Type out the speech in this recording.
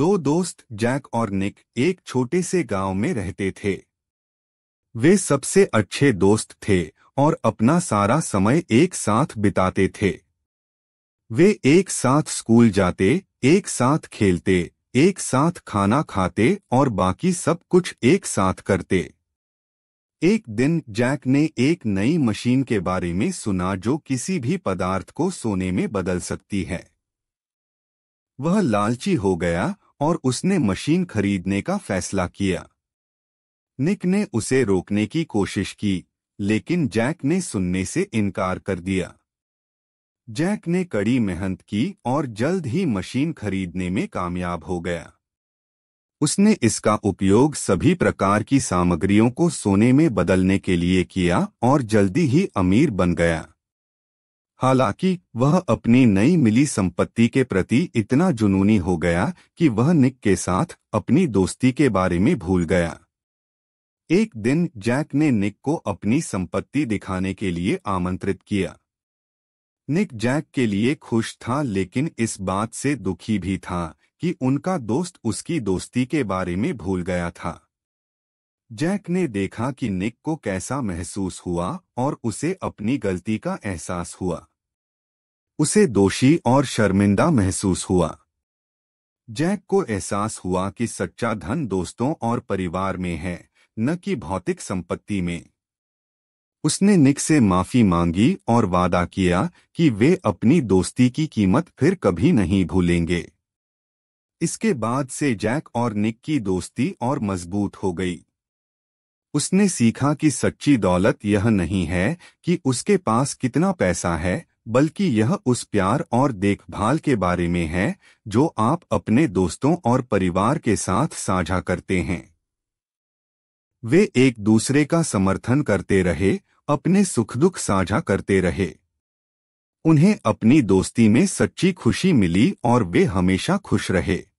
दो दोस्त जैक और निक एक छोटे से गांव में रहते थे वे सबसे अच्छे दोस्त थे और अपना सारा समय एक साथ बिताते थे वे एक साथ स्कूल जाते एक साथ खेलते एक साथ खाना खाते और बाकी सब कुछ एक साथ करते एक दिन जैक ने एक नई मशीन के बारे में सुना जो किसी भी पदार्थ को सोने में बदल सकती है वह लालची हो गया और उसने मशीन खरीदने का फैसला किया निक ने उसे रोकने की कोशिश की लेकिन जैक ने सुनने से इनकार कर दिया जैक ने कड़ी मेहनत की और जल्द ही मशीन खरीदने में कामयाब हो गया उसने इसका उपयोग सभी प्रकार की सामग्रियों को सोने में बदलने के लिए किया और जल्दी ही अमीर बन गया हालांकि वह अपनी नई मिली संपत्ति के प्रति इतना जुनूनी हो गया कि वह निक के साथ अपनी दोस्ती के बारे में भूल गया एक दिन जैक ने निक को अपनी संपत्ति दिखाने के लिए आमंत्रित किया निक जैक के लिए खुश था लेकिन इस बात से दुखी भी था कि उनका दोस्त उसकी दोस्ती के बारे में भूल गया था जैक ने देखा कि निक को कैसा महसूस हुआ और उसे अपनी गलती का एहसास हुआ उसे दोषी और शर्मिंदा महसूस हुआ जैक को एहसास हुआ कि सच्चा धन दोस्तों और परिवार में है न कि भौतिक संपत्ति में उसने निक से माफी मांगी और वादा किया कि वे अपनी दोस्ती की कीमत फिर कभी नहीं भूलेंगे इसके बाद से जैक और निक की दोस्ती और मजबूत हो गई उसने सीखा कि सच्ची दौलत यह नहीं है कि उसके पास कितना पैसा है बल्कि यह उस प्यार और देखभाल के बारे में है जो आप अपने दोस्तों और परिवार के साथ साझा करते हैं वे एक दूसरे का समर्थन करते रहे अपने सुख दुख साझा करते रहे उन्हें अपनी दोस्ती में सच्ची खुशी मिली और वे हमेशा खुश रहे